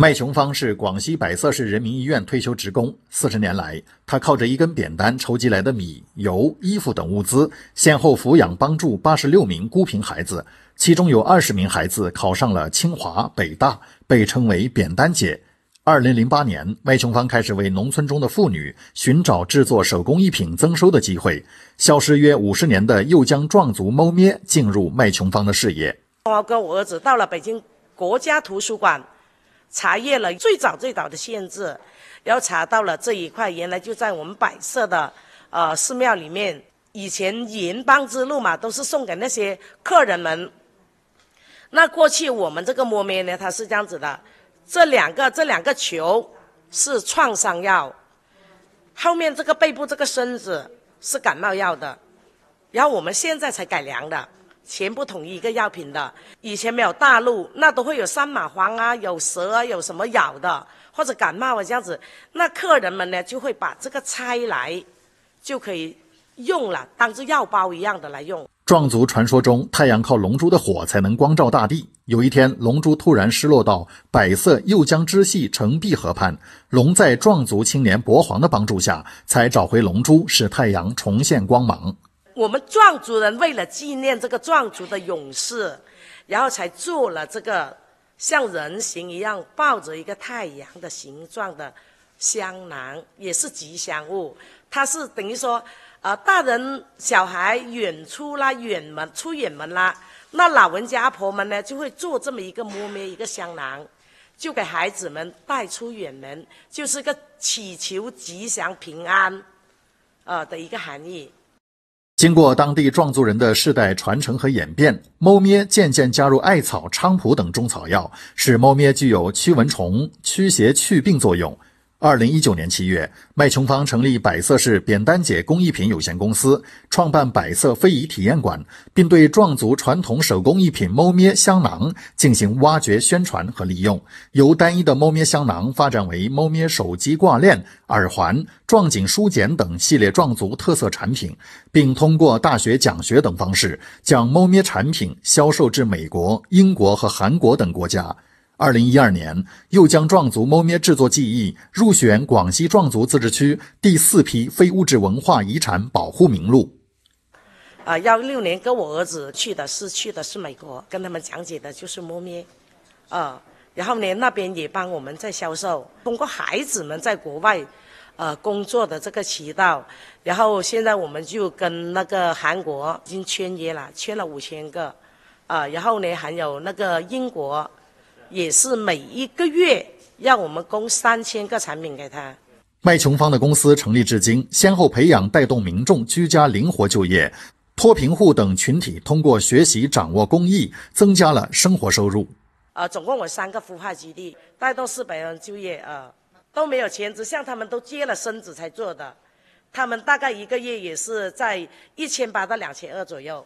麦琼芳是广西百色市人民医院退休职工。四十年来，她靠着一根扁担筹集来的米、油、衣服等物资，先后抚养帮助八十六名孤贫孩子，其中有二十名孩子考上了清华、北大，被称为“扁担姐”。二零零八年，麦琼芳开始为农村中的妇女寻找制作手工艺品增收的机会。消失约五十年的右江壮族猫咩进入麦琼芳的视野。我跟我儿子到了北京国家图书馆。查阅了最早最早的限制，然后查到了这一块，原来就在我们摆设的呃寺庙里面。以前银邦之路嘛，都是送给那些客人们。那过去我们这个摸面呢，它是这样子的：这两个这两个球是创伤药，后面这个背部这个身子是感冒药的。然后我们现在才改良的。全部统一一个药品的，以前没有大陆，那都会有山蚂黄啊，有蛇啊，有什么咬的或者感冒啊这样子，那客人们呢就会把这个拆来，就可以用了，当做药包一样的来用。壮族传说中，太阳靠龙珠的火才能光照大地。有一天，龙珠突然失落到百色右江支系澄碧河畔，龙在壮族青年博黄的帮助下才找回龙珠，使太阳重现光芒。我们壮族人为了纪念这个壮族的勇士，然后才做了这个像人形一样抱着一个太阳的形状的香囊，也是吉祥物。它是等于说，呃，大人小孩远出啦，远门出远门啦，那老人家婆们呢就会做这么一个摸摸一个香囊，就给孩子们带出远门，就是个祈求吉祥平安，呃的一个含义。经过当地壮族人的世代传承和演变，猫咩渐渐加入艾草、菖蒲等中草药，使猫咩具有驱蚊虫、驱邪、祛病作用。二零一九年七月，麦琼芳成立百色市扁担姐工艺品有限公司，创办百色非遗体验馆，并对壮族传统手工艺品猫咪香囊进行挖掘、宣传和利用，由单一的猫咪香囊发展为猫咪手机挂链、耳环、壮锦书简等系列壮族特色产品，并通过大学讲学等方式，将猫咪产品销售至美国、英国和韩国等国家。二零一二年，又将壮族摸咩制作技艺入选广西壮族自治区第四批非物质文化遗产保护名录。啊，幺六年跟我儿子去的是去的是美国，跟他们讲解的就是摸咩，啊，然后呢，那边也帮我们在销售，通过孩子们在国外，呃，工作的这个渠道，然后现在我们就跟那个韩国已经签约了，签了五千个，啊，然后呢，还有那个英国。也是每一个月让我们供三千个产品给他。麦琼芳的公司成立至今，先后培养带动民众居家灵活就业、脱贫户等群体通过学习掌握工艺，增加了生活收入。呃，总共我三个孵化基地，带动四百人就业啊，都没有全职，像他们都接了身子才做的，他们大概一个月也是在一千八到两千二左右。